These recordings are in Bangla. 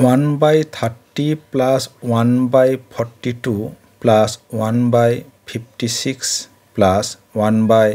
one by thirty plus one by forty two plus one by fifty six plus one by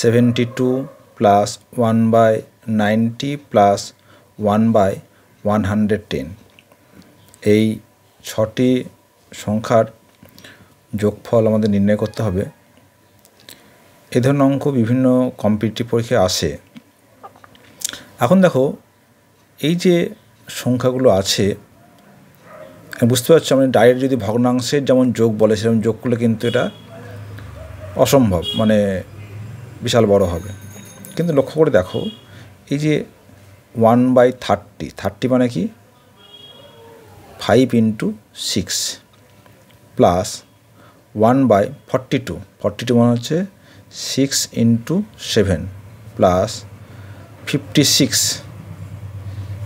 seventy two plus one by ninety plus one by one hundred ten এই ছটি সংখ্যার যোগফল আমাদের নির্ণয় করতে হবে এ ধরনের অঙ্ক বিভিন্ন কম্পিটিটিভ পরীক্ষায় আসে এখন দেখো এই যে সংখ্যাগুলো আছে বুঝতে পারছি আমি ডায়ের যদি ভগ্নাংশের যেমন যোগ বলে সেরকম যোগ করলে কিন্তু এটা অসম্ভব মানে বিশাল বড় হবে কিন্তু লক্ষ্য করে দেখো এই যে ওয়ান বাই থার্টি থার্টি মানে কি five into six plus one by forty two forty two মানে হচ্ছে six into seven plus fifty six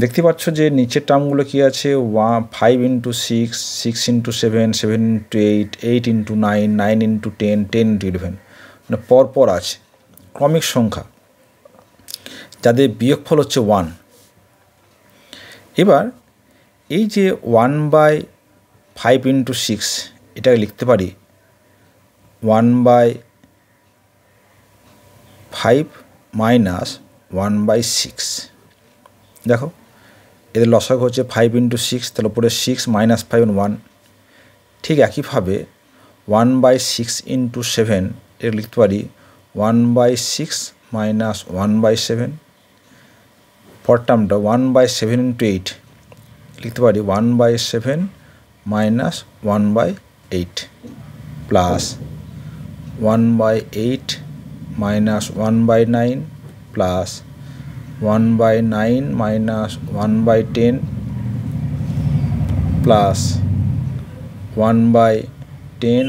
দেখতে পাচ্ছ যে নিচের টার্মগুলো কী আছে ওয়া five into six six into seven seven into eight eight into nine nine into ten ten into eleven মানে পরপর আছে ক্রমিক সংখ্যা যাদের বিয়োগফল হচ্ছে ওয়ান এবার এই যে one by five into six এটাকে লিখতে পারি one by five minus one by six দেখো এদের লসাগ হচ্ছে ফাইভ ইন্টু সিক্স তাহলে উপরে সিক্স মাইনাস ফাইভ ওয়ান ঠিক একইভাবে one by six into seven এটা লিখতে পারি one by six minus one by seven পর টার্মটা one by seven into eight লিখতে পারি one by seven minus one by eight plus one by eight minus one by nine plus 1/9 - 1/10 + 1/10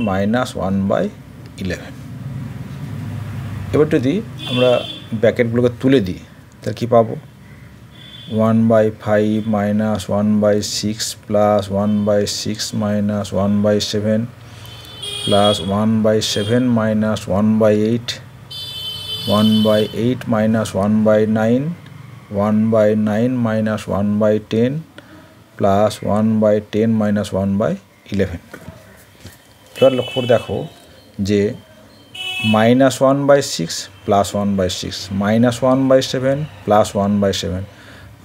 - 1/11 এবারে যদি আমরা ব্র্যাকেটগুলোকে তুলে দিই তাহলে কি পাবো 1/5 - 1/6 + 1/6 - 1/7 + 1/7 - 1/8 one by eight minus one by nine one by nine minus one by ten plus one by ten minus one by eleven এবার লক্ষ্য করে দেখো যে minus one by six plus one by six minus one by seven plus one by seven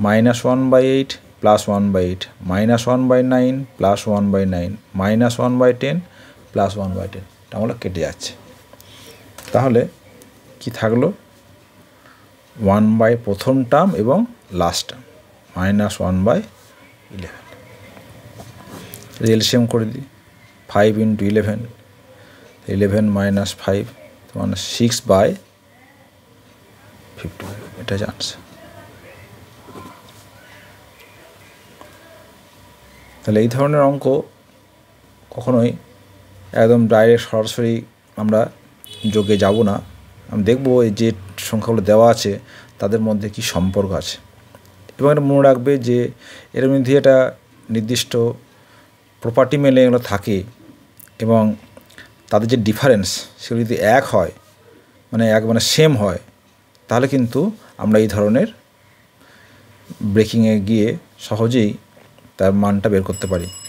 minus one by eight plus one by eight minus one by nine plus one by nine minus one by ten plus one by ten তাহলে কেটে যাচ্ছে তাহলে কি থাকলো ওয়ান বাই প্রথম টার্ম এবং last term minus one by eleven যদি এলসিএম করে দিই five into eleven eleven minus five মানে সিক্স বাই ফিফটি এটা হচ্ছে তাহলে এই ধরনের অঙ্ক কখনোই একদম ডাইরেক্ট সরাসরি আমরা যোগে যাব না আমি দেখব যে সংখ্যাগুলো দেওয়া আছে তাদের মধ্যে কি সম্পর্ক আছে এবং এটা মনে রাখবে যে এর মধ্যে একটা নির্দিষ্ট প্রপার্টি মেলে এগুলো থাকে এবং তাদের যে ডিফারেন্স সেগুলো যদি এক হয় মানে এক মানে সেম হয় তাহলে কিন্তু আমরা এই ধরনের ব্রেকিংয়ে গিয়ে সহজেই তার মানটা বের করতে পারি